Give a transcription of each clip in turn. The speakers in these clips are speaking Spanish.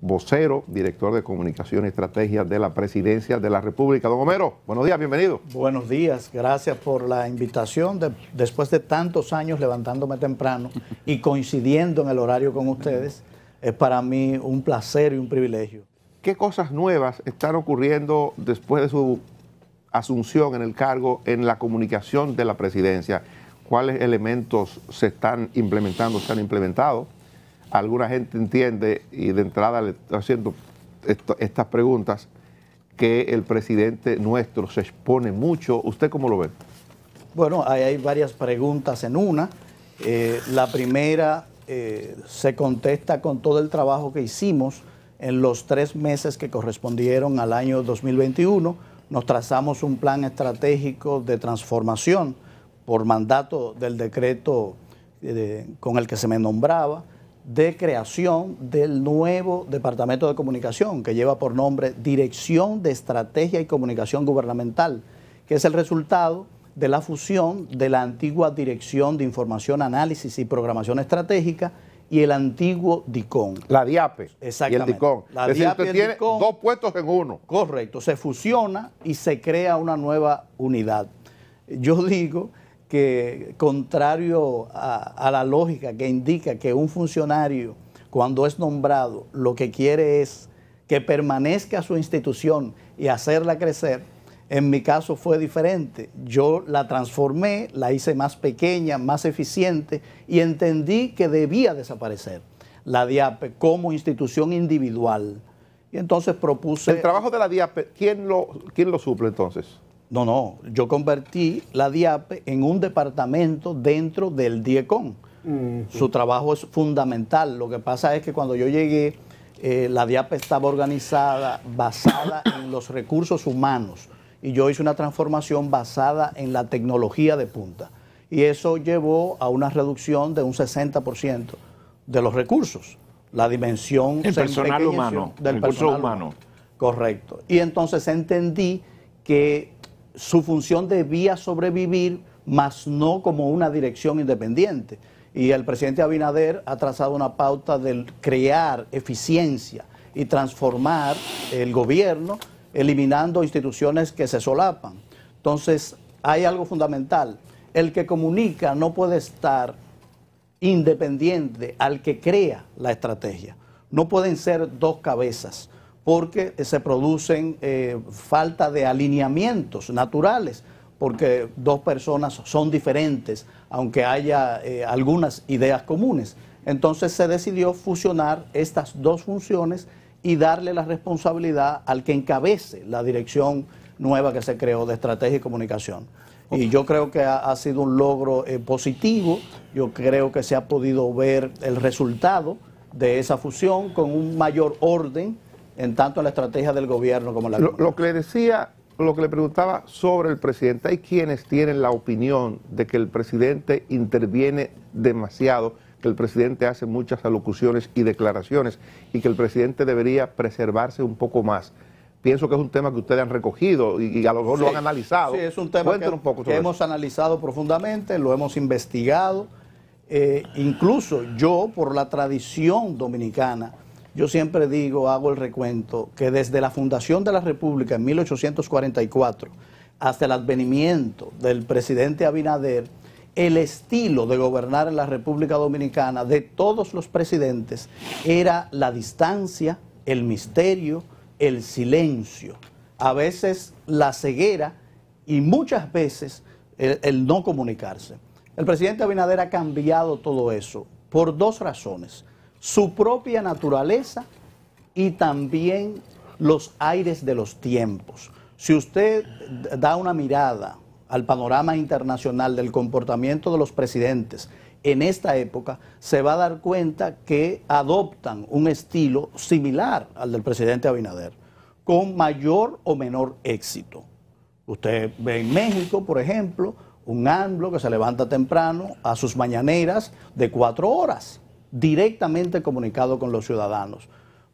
vocero, director de comunicación y estrategia de la presidencia de la República. Don Homero, buenos días, bienvenido. Buenos días, gracias por la invitación. después de tantos años levantándome temprano y coincidiendo en el horario con ustedes, es para mí un placer y un privilegio. ¿Qué cosas nuevas están ocurriendo después de su asunción en el cargo en la comunicación de la presidencia? ¿Cuáles elementos se están implementando, se han implementado? alguna gente entiende, y de entrada le estoy haciendo estas preguntas, que el presidente nuestro se expone mucho. ¿Usted cómo lo ve? Bueno, hay varias preguntas en una. Eh, la primera eh, se contesta con todo el trabajo que hicimos en los tres meses que correspondieron al año 2021. Nos trazamos un plan estratégico de transformación por mandato del decreto eh, con el que se me nombraba de creación del nuevo Departamento de Comunicación, que lleva por nombre Dirección de Estrategia y Comunicación Gubernamental, que es el resultado de la fusión de la antigua Dirección de Información, Análisis y Programación Estratégica y el antiguo DICON. La DIAPE Exactamente. y el La es tiene dos puestos en uno. Correcto, se fusiona y se crea una nueva unidad. Yo digo que contrario a, la lógica que indica que un funcionario cuando es nombrado lo que quiere es que permanezca su institución y hacerla crecer, en mi caso fue diferente. Yo la transformé, la hice más pequeña, más eficiente y entendí que debía desaparecer la DIAPE como institución individual. Y entonces propuse... El trabajo de la DIAPE, ¿quién lo, quién lo suple entonces? No, no, yo convertí la DIAPE en un departamento dentro del DIECON. Su trabajo es fundamental. Lo que pasa es que cuando yo llegué, eh, la DIAPE estaba organizada basada en los recursos humanos y yo hice una transformación basada en la tecnología de punta. Y eso llevó a una reducción de un 60% de los recursos, la dimensión El personal humano, del personal humano. Correcto. Y entonces entendí que su función debía sobrevivir, mas no como una dirección independiente. Y el presidente Abinader ha trazado una pauta de crear eficiencia y transformar el gobierno, eliminando instituciones que se solapan. Entonces, hay algo fundamental. El que comunica no puede estar independiente al que crea la estrategia. No pueden ser dos cabezas porque se producen eh, falta de alineamientos naturales, porque dos personas son diferentes, aunque haya eh, algunas ideas comunes. Entonces se decidió fusionar estas dos funciones y darle la responsabilidad al que encabece la dirección nueva que se creó de estrategia y comunicación. Y yo creo que ha, sido un logro eh, positivo, yo creo que se ha podido ver el resultado de esa fusión con un mayor orden en tanto en la estrategia del gobierno como la... Lo, que le decía, lo que le preguntaba sobre el presidente, hay quienes tienen la opinión de que el presidente interviene demasiado, que el presidente hace muchas alocuciones y declaraciones y que el presidente debería preservarse un poco más pienso que es un tema que ustedes han recogido y, a lo mejor lo han analizado. Sí, es un tema que, hemos analizado profundamente, lo hemos investigado. Eh, incluso yo, por la tradición dominicana, yo siempre digo, hago el recuento, que desde la fundación de la República en 1844 hasta el advenimiento del presidente Abinader, el estilo de gobernar en la República Dominicana de todos los presidentes era la distancia, el misterio, el silencio, a veces la ceguera y muchas veces el, no comunicarse. El presidente Abinader ha cambiado todo eso por dos razones su propia naturaleza y también los aires de los tiempos. Si usted da una mirada al panorama internacional del comportamiento de los presidentes en esta época, se va a dar cuenta que adoptan un estilo similar al del presidente Abinader, con mayor o menor éxito. Usted ve en México, por ejemplo, un AMLO que se levanta temprano a sus mañaneras de cuatro horas directamente comunicado con los ciudadanos.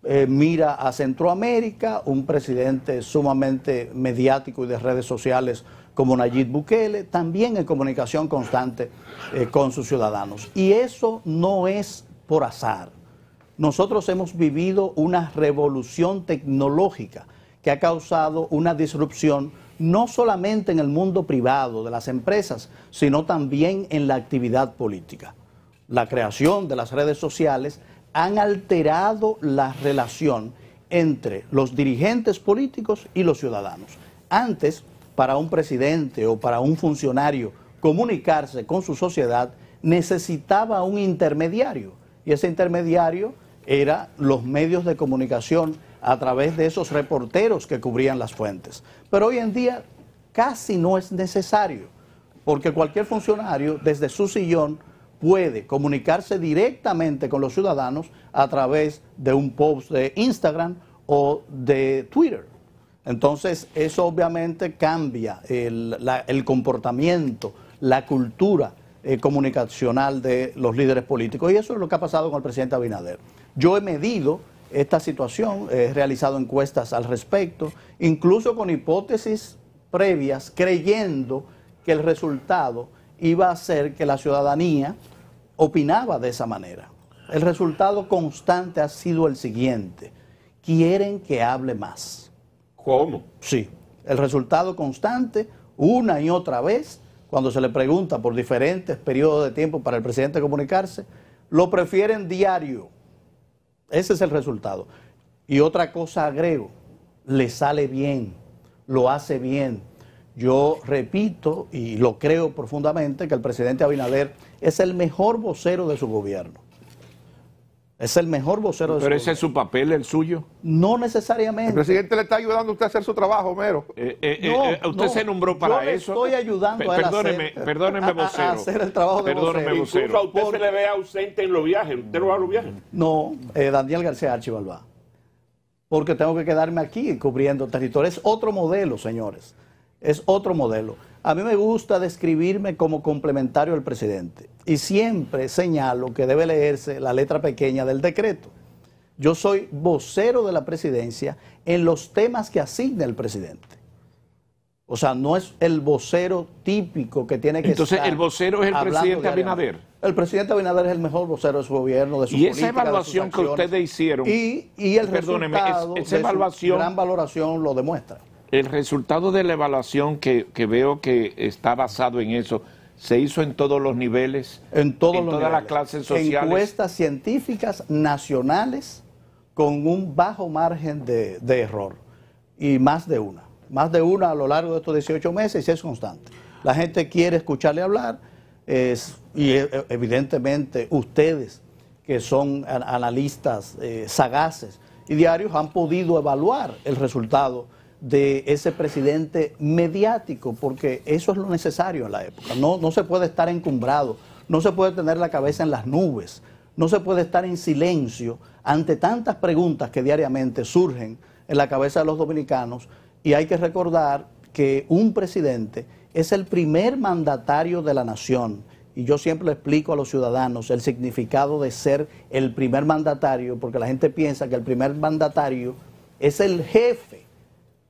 Eh, mira a Centroamérica, un presidente sumamente mediático y de redes sociales como Nayib Bukele, también en comunicación constante eh, con sus ciudadanos. Y eso no es por azar. Nosotros hemos vivido una revolución tecnológica que ha causado una disrupción no solamente en el mundo privado de las empresas, sino también en la actividad política la creación de las redes sociales han alterado la relación entre los dirigentes políticos y los ciudadanos. Antes, para un presidente o para un funcionario comunicarse con su sociedad, necesitaba un intermediario. Y ese intermediario era los medios de comunicación a través de esos reporteros que cubrían las fuentes. Pero hoy en día casi no es necesario, porque cualquier funcionario desde su sillón puede comunicarse directamente con los ciudadanos a través de un post de Instagram o de Twitter. Entonces, eso obviamente cambia el, comportamiento, la cultura eh, comunicacional de los líderes políticos. Y eso es lo que ha pasado con el presidente Abinader. Yo he medido esta situación, he realizado encuestas al respecto, incluso con hipótesis previas, creyendo que el resultado iba a ser que la ciudadanía opinaba de esa manera. El resultado constante ha sido el siguiente. Quieren que hable más. ¿Cómo? Sí. El resultado constante, una y otra vez, cuando se le pregunta por diferentes periodos de tiempo para el presidente comunicarse, lo prefieren diario. Ese es el resultado. Y otra cosa agrego, le sale bien, lo hace bien, yo repito y lo creo profundamente que el presidente Abinader es el mejor vocero de su gobierno. Es el mejor vocero de Pero ese es su papel, el suyo. No necesariamente. El presidente le está ayudando a usted a hacer su trabajo, Homero. Eh, eh, eh, usted se nombró para eso. yo estoy ayudando a él hacer, el trabajo de perdóneme, vocero. usted se le ve ausente en los viajes. ¿Usted no va a los viajes? No, Daniel García va. Porque tengo que quedarme aquí cubriendo territorio. Es otro modelo, señores es otro modelo. A mí me gusta describirme como complementario al presidente y siempre señalo que debe leerse la letra pequeña del decreto. Yo soy vocero de la presidencia en los temas que asigna el presidente. O sea, no es el vocero típico que tiene que Entonces, el vocero es el presidente Abinader. El presidente Abinader es el mejor vocero de su gobierno, de su y esa evaluación que ustedes hicieron. Y, el resultado su gran valoración lo demuestra el resultado de la evaluación que, veo que está basado en eso, ¿se hizo en todos los niveles? En todos en todas las clases sociales. Encuestas científicas nacionales con un bajo margen de, error. Y más de una. Más de una a lo largo de estos 18 meses y es constante. La gente quiere escucharle hablar y e, e, evidentemente ustedes que son analistas eh, sagaces y diarios han podido evaluar el resultado de ese presidente mediático, porque eso es lo necesario en la época. No, no se puede estar encumbrado, no se puede tener la cabeza en las nubes, no se puede estar en silencio ante tantas preguntas que diariamente surgen en la cabeza de los dominicanos y hay que recordar que un presidente es el primer mandatario de la nación. Y yo siempre le explico a los ciudadanos el significado de ser el primer mandatario, porque la gente piensa que el primer mandatario es el jefe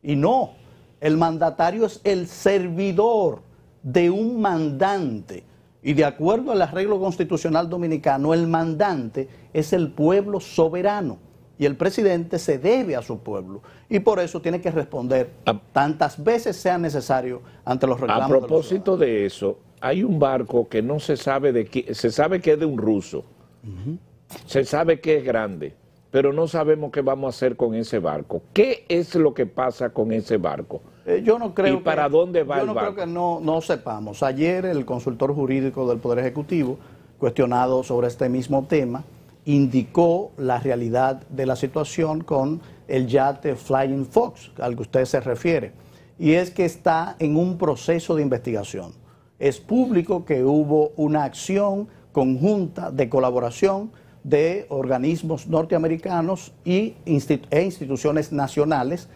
y no, el mandatario es el servidor de un mandante. Y de acuerdo al arreglo constitucional dominicano, el mandante es el pueblo soberano. Y el presidente se debe a su pueblo. Y por eso tiene que responder tantas veces sea necesario ante los reclamos. A propósito de, eso, hay un barco que no se sabe de quién, se sabe que es de un ruso. Se sabe que es grande pero no sabemos qué vamos a hacer con ese barco. ¿Qué es lo que pasa con ese barco? Eh, yo no creo. ¿Y para dónde va yo no Creo que no, no sepamos. Ayer el consultor jurídico del Poder Ejecutivo, cuestionado sobre este mismo tema, indicó la realidad de la situación con el yate Flying Fox, al que usted se refiere, y es que está en un proceso de investigación. Es público que hubo una acción conjunta de colaboración de organismos norteamericanos e instituciones nacionales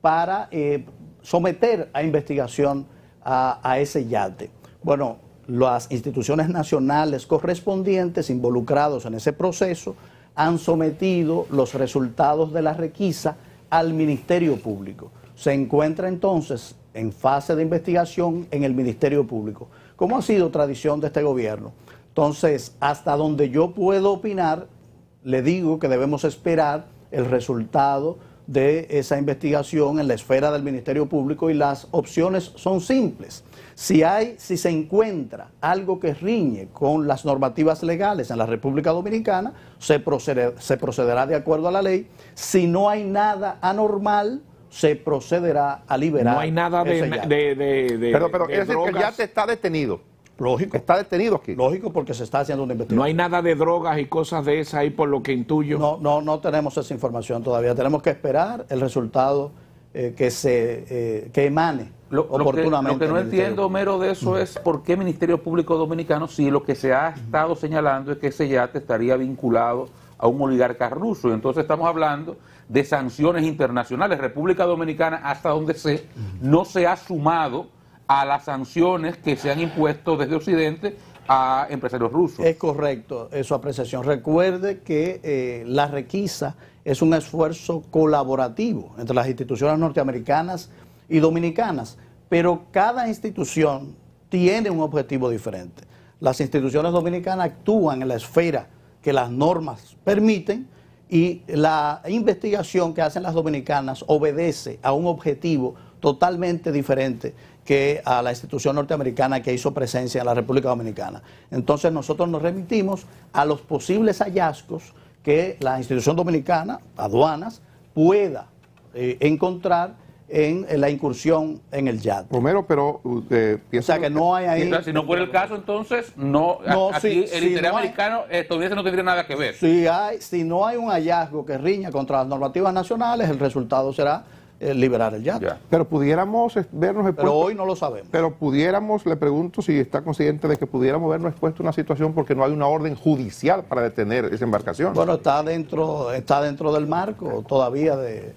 para eh, someter a investigación a, a ese yate. Bueno, las instituciones nacionales correspondientes involucrados en ese proceso han sometido los resultados de la requisa al Ministerio Público. Se encuentra entonces en fase de investigación en el Ministerio Público, ¿Cómo ha sido tradición de este gobierno. Entonces, hasta donde yo puedo opinar, le digo que debemos esperar el resultado de esa investigación en la esfera del Ministerio Público y las opciones son simples. Si hay, si se encuentra algo que riñe con las normativas legales en la República Dominicana, se, procederá de acuerdo a la ley. Si no hay nada anormal, se procederá a liberar. No hay nada de, Pero, pero que ya te está detenido. Lógico. Está detenido aquí. Lógico, porque se está haciendo una investigación. No hay nada de drogas y cosas de esas ahí, por lo que intuyo. No, no, no tenemos esa información todavía. Tenemos que esperar el resultado eh, que se eh, emane oportunamente. Lo que, no entiendo, Homero, de eso es por qué Ministerio Público Dominicano, si lo que se ha estado señalando es que ese yate estaría vinculado a un oligarca ruso. entonces estamos hablando de sanciones internacionales. República Dominicana, hasta donde sé, no se ha sumado a las sanciones que se han impuesto desde Occidente a empresarios rusos. Es correcto es su apreciación. Recuerde que eh, la requisa es un esfuerzo colaborativo entre las instituciones norteamericanas y dominicanas, pero cada institución tiene un objetivo diferente. Las instituciones dominicanas actúan en la esfera que las normas permiten y la investigación que hacen las dominicanas obedece a un objetivo totalmente diferente que a la institución norteamericana que hizo presencia en la República Dominicana. Entonces nosotros nos remitimos a los posibles hallazgos que la institución dominicana, aduanas, pueda eh, encontrar en, la incursión en el yate. Romero, pero piensa. Uh, eh, o sea, que no hay ahí. si no fuera el caso, entonces, no. el interés americano todavía no tendría nada que ver. Si, hay, si no hay un hallazgo que riña contra las normativas nacionales, el resultado será eh, liberar el yate. Ya. Pero pudiéramos eh, vernos Pero hoy no lo sabemos. Pero pudiéramos, le pregunto si está consciente de que pudiéramos vernos expuesto a una situación porque no hay una orden judicial para detener esa embarcación. Bueno, está dentro, está dentro del marco todavía de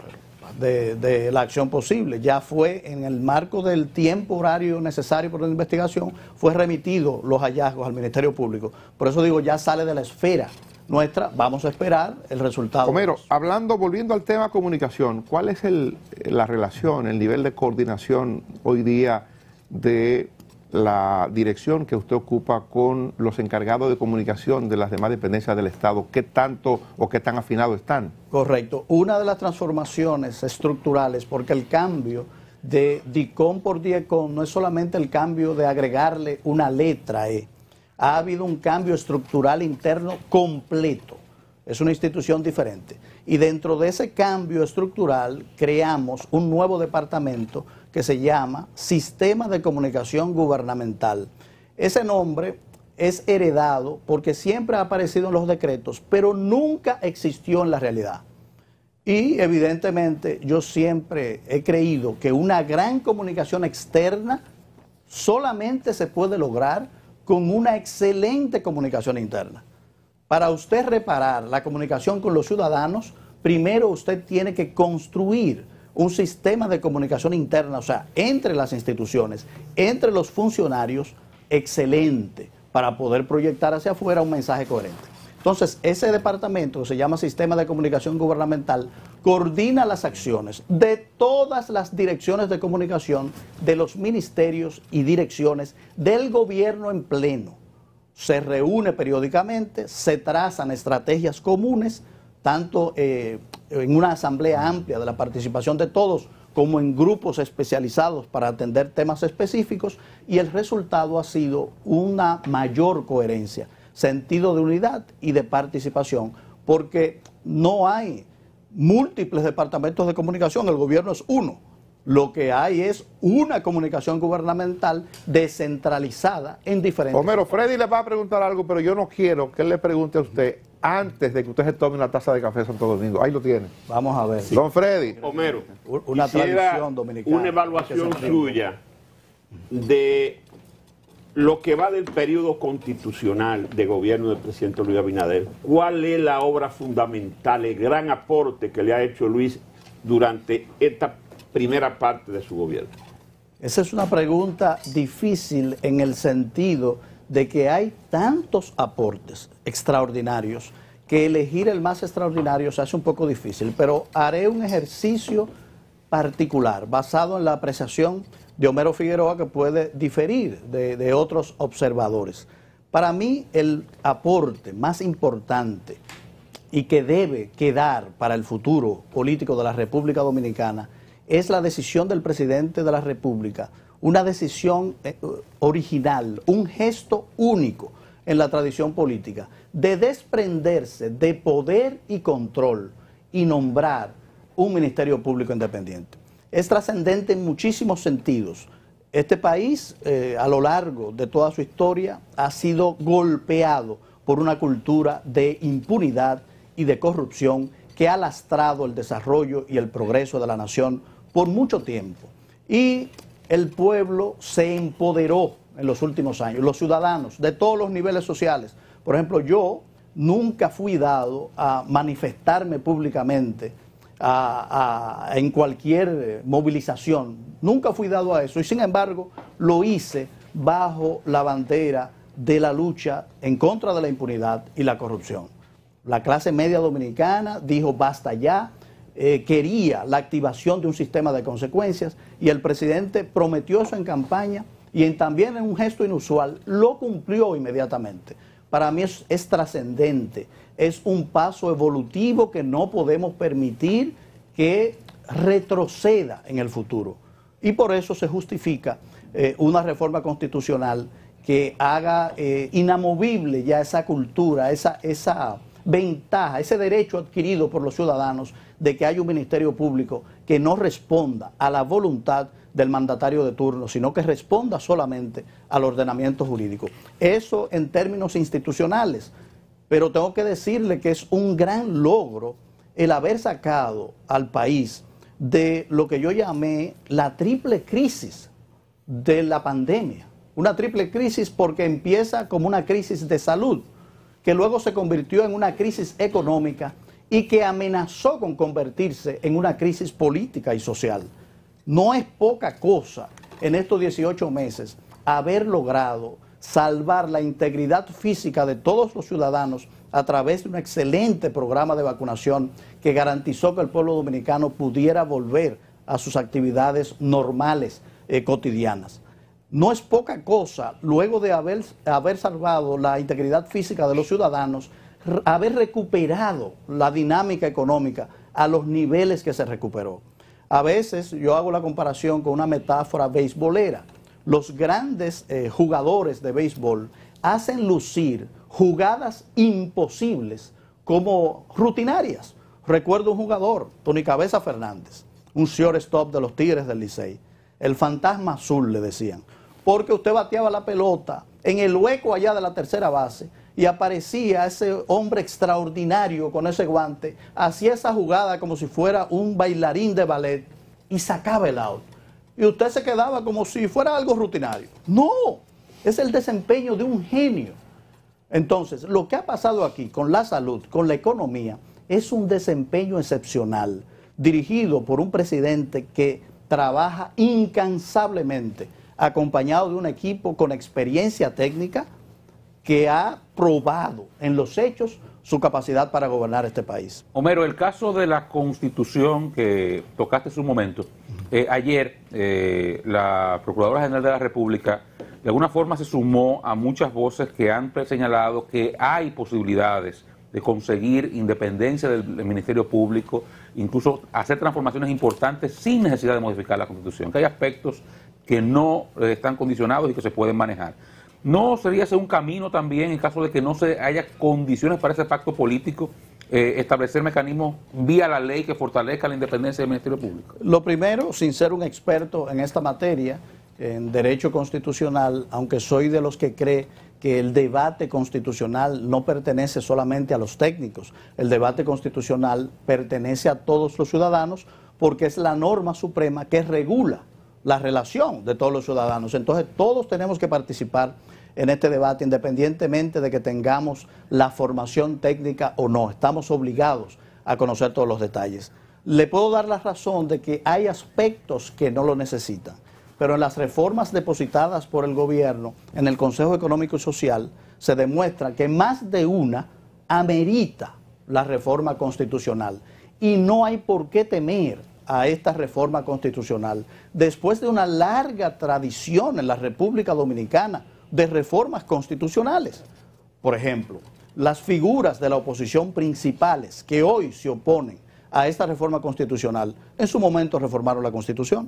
de, la acción posible. Ya fue en el marco del tiempo horario necesario por la investigación, fue remitido los hallazgos al Ministerio Público. Por eso digo, ya sale de la esfera nuestra, vamos a esperar el resultado. Homero, hablando, volviendo al tema comunicación, ¿cuál es el, la relación, el nivel de coordinación hoy día de la dirección que usted ocupa con los encargados de comunicación de las demás dependencias del Estado, qué tanto o qué tan afinado están. Correcto. Una de las transformaciones estructurales, porque el cambio de DICOM por DIECOM no es solamente el cambio de agregarle una letra E, ha habido un cambio estructural interno completo. Es una institución diferente. Y dentro de ese cambio estructural creamos un nuevo departamento que se llama Sistema de Comunicación Gubernamental. Ese nombre es heredado porque siempre ha aparecido en los decretos, pero nunca existió en la realidad. Y evidentemente yo siempre he creído que una gran comunicación externa solamente se puede lograr con una excelente comunicación interna. Para usted reparar la comunicación con los ciudadanos, primero usted tiene que construir un sistema de comunicación interna, o sea, entre las instituciones, entre los funcionarios, excelente para poder proyectar hacia afuera un mensaje coherente. Entonces, ese departamento que se llama Sistema de Comunicación Gubernamental coordina las acciones de todas las direcciones de comunicación de los ministerios y direcciones del gobierno en pleno. Se reúne periódicamente, se trazan estrategias comunes, tanto eh, en una asamblea amplia de la participación de todos, como en grupos especializados para atender temas específicos, y el resultado ha sido una mayor coherencia, sentido de unidad y de participación, porque no hay múltiples departamentos de comunicación, el gobierno es uno lo que hay es una comunicación gubernamental descentralizada en diferentes. Homero, Freddy le va a preguntar algo, pero yo no quiero que él le pregunte a usted antes de que usted se tome una taza de café de Santo Domingo. Ahí lo tiene. Vamos a ver. Don Freddy. Homero, una tradición dominicana. Una evaluación suya de lo que va del periodo constitucional de gobierno del presidente Luis Abinader. ¿Cuál es la obra fundamental, el gran aporte que le ha hecho Luis durante esta primera parte de su gobierno? Esa es una pregunta difícil en el sentido de que hay tantos aportes extraordinarios que elegir el más extraordinario se hace un poco difícil, pero haré un ejercicio particular basado en la apreciación de Homero Figueroa que puede diferir de, de otros observadores. Para mí el aporte más importante y que debe quedar para el futuro político de la República Dominicana es la decisión del presidente de la República, una decisión eh, original, un gesto único en la tradición política, de desprenderse de poder y control y nombrar un Ministerio Público Independiente. Es trascendente en muchísimos sentidos. Este país, eh, a lo largo de toda su historia, ha sido golpeado por una cultura de impunidad y de corrupción que ha lastrado el desarrollo y el progreso de la nación por mucho tiempo. Y el pueblo se empoderó en los últimos años, los ciudadanos de todos los niveles sociales. Por ejemplo, yo nunca fui dado a manifestarme públicamente a, en cualquier movilización. Nunca fui dado a eso y sin embargo lo hice bajo la bandera de la lucha en contra de la impunidad y la corrupción. La clase media dominicana dijo basta ya, eh, quería la activación de un sistema de consecuencias y el presidente prometió eso en campaña y en, también en un gesto inusual lo cumplió inmediatamente. Para mí es, trascendente, es un paso evolutivo que no podemos permitir que retroceda en el futuro. Y por eso se justifica eh, una reforma constitucional que haga eh, inamovible ya esa cultura, esa, esa ventaja, ese derecho adquirido por los ciudadanos de que haya un ministerio público que no responda a la voluntad del mandatario de turno, sino que responda solamente al ordenamiento jurídico. Eso en términos institucionales, pero tengo que decirle que es un gran logro el haber sacado al país de lo que yo llamé la triple crisis de la pandemia. Una triple crisis porque empieza como una crisis de salud, que luego se convirtió en una crisis económica y que amenazó con convertirse en una crisis política y social. No es poca cosa en estos 18 meses haber logrado salvar la integridad física de todos los ciudadanos a través de un excelente programa de vacunación que garantizó que el pueblo dominicano pudiera volver a sus actividades normales y eh, cotidianas. No es poca cosa, luego de haber, haber salvado la integridad física de los ciudadanos, haber recuperado la dinámica económica a los niveles que se recuperó. A veces yo hago la comparación con una metáfora beisbolera. Los grandes eh, jugadores de béisbol hacen lucir jugadas imposibles como rutinarias. Recuerdo un jugador, Tony Cabeza Fernández, un stop de los Tigres del Licey. El fantasma azul le decían porque usted bateaba la pelota en el hueco allá de la tercera base y aparecía ese hombre extraordinario con ese guante, hacía esa jugada como si fuera un bailarín de ballet y sacaba el out. Y usted se quedaba como si fuera algo rutinario. No, es el desempeño de un genio. Entonces, lo que ha pasado aquí con la salud, con la economía, es un desempeño excepcional, dirigido por un presidente que trabaja incansablemente acompañado de un equipo con experiencia técnica que ha probado en los hechos su capacidad para gobernar este país. Homero, el caso de la constitución que tocaste en un momento, eh, ayer eh, la Procuradora General de la República de alguna forma se sumó a muchas voces que han señalado que hay posibilidades de conseguir independencia del, Ministerio Público, incluso hacer transformaciones importantes sin necesidad de modificar la Constitución, que hay aspectos que no están condicionados y que se pueden manejar. ¿No sería ese un camino también en caso de que no se haya condiciones para ese pacto político? Eh, establecer mecanismos vía la ley que fortalezca la independencia del Ministerio Público? Lo primero, sin ser un experto en esta materia, en derecho constitucional, aunque soy de los que cree que el debate constitucional no pertenece solamente a los técnicos, el debate constitucional pertenece a todos los ciudadanos porque es la norma suprema que regula la relación de todos los ciudadanos. Entonces todos tenemos que participar en este debate, independientemente de que tengamos la formación técnica o no. Estamos obligados a conocer todos los detalles. Le puedo dar la razón de que hay aspectos que no lo necesitan, pero en las reformas depositadas por el gobierno en el Consejo Económico y Social se demuestra que más de una amerita la reforma constitucional y no hay por qué temer a esta reforma constitucional, después de una larga tradición en la República Dominicana de reformas constitucionales. Por ejemplo, las figuras de la oposición principales que hoy se oponen a esta reforma constitucional, en su momento reformaron la constitución.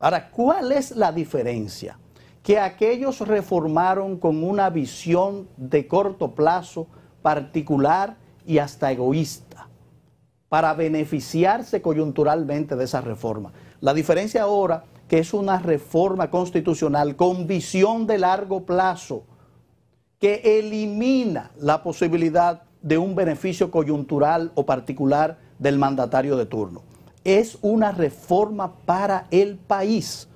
Ahora, ¿cuál es la diferencia? Que aquellos reformaron con una visión de corto plazo particular y hasta egoísta para beneficiarse coyunturalmente de esa reforma. La diferencia ahora que es una reforma constitucional con visión de largo plazo que elimina la posibilidad de un beneficio coyuntural o particular del mandatario de turno. Es una reforma para el país,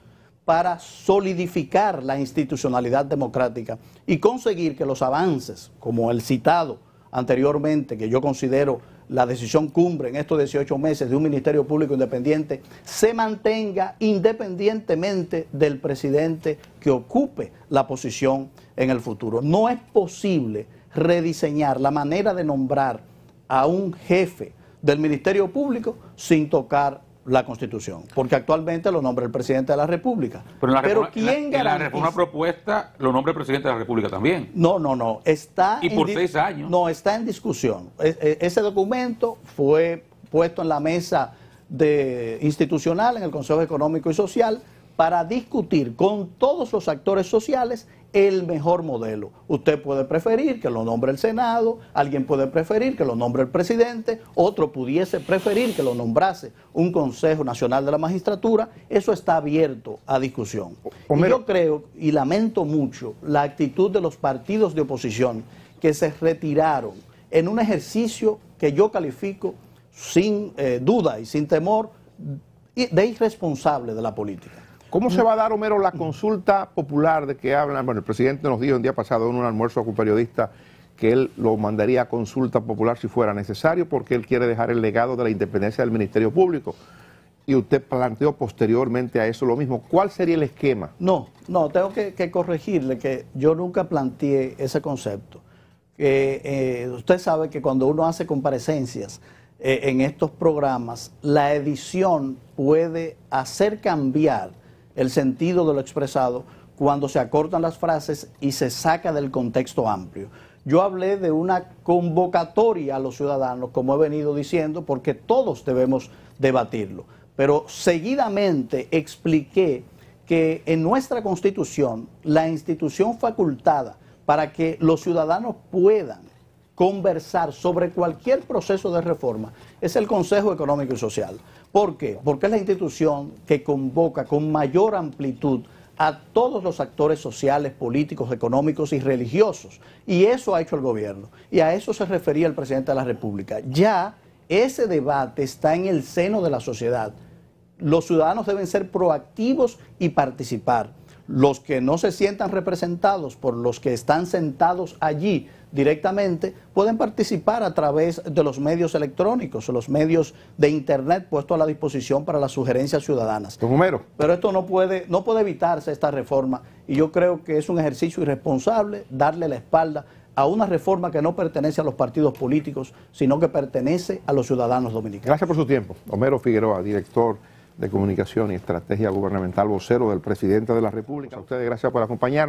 para solidificar la institucionalidad democrática y conseguir que los avances, como el citado anteriormente, que yo considero la decisión cumbre en estos 18 meses de un Ministerio Público Independiente se mantenga independientemente del presidente que ocupe la posición en el futuro. No es posible rediseñar la manera de nombrar a un jefe del Ministerio Público sin tocar la Constitución, porque actualmente lo nombra el presidente de la República. Pero, ¿quién la, propuesta lo nombra el presidente de la República también. No, no, no. Está y por seis años. No, está en discusión. E-, e-, ese documento fue puesto en la mesa de institucional en el Consejo Económico y Social para discutir con todos los actores sociales el mejor modelo. Usted puede preferir que lo nombre el Senado, alguien puede preferir que lo nombre el presidente, otro pudiese preferir que lo nombrase un Consejo Nacional de la Magistratura. Eso está abierto a discusión. yo creo y lamento mucho la actitud de los partidos de oposición que se retiraron en un ejercicio que yo califico sin eh, duda y sin temor de irresponsable de la política. ¿Cómo se mm. va a dar, Homero, la consulta popular de que hablan? Bueno, el presidente nos dijo el día pasado en un almuerzo a un periodista que él lo mandaría a consulta popular si fuera necesario porque él quiere dejar el legado de la independencia del Ministerio Público. Y usted planteó posteriormente a eso lo mismo. ¿Cuál sería el esquema? No, no, tengo que, corregirle que yo nunca planteé ese concepto. Que eh, usted sabe que cuando uno hace comparecencias eh, en estos programas, la edición puede hacer cambiar el sentido de lo expresado cuando se acortan las frases y se saca del contexto amplio. Yo hablé de una convocatoria a los ciudadanos, como he venido diciendo, porque todos debemos debatirlo. Pero seguidamente expliqué que en nuestra constitución la institución facultada para que los ciudadanos puedan conversar sobre cualquier proceso de reforma es el Consejo Económico y Social. ¿Por qué? Porque es la institución que convoca con mayor amplitud a todos los actores sociales, políticos, económicos y religiosos. Y eso ha hecho el gobierno. Y a eso se refería el presidente de la República. Ya ese debate está en el seno de la sociedad. Los ciudadanos deben ser proactivos y participar. Los que no se sientan representados por los que están sentados allí directamente, pueden participar a través de los medios electrónicos, los medios de Internet puestos a la disposición para las sugerencias ciudadanas. Pero esto no puede, no puede evitarse esta reforma y yo creo que es un ejercicio irresponsable darle la espalda a una reforma que no pertenece a los partidos políticos, sino que pertenece a los ciudadanos dominicanos. Gracias por su tiempo. Homero Figueroa, director de Comunicación y Estrategia Gubernamental, vocero del presidente de la República. A ustedes, gracias por acompañarnos.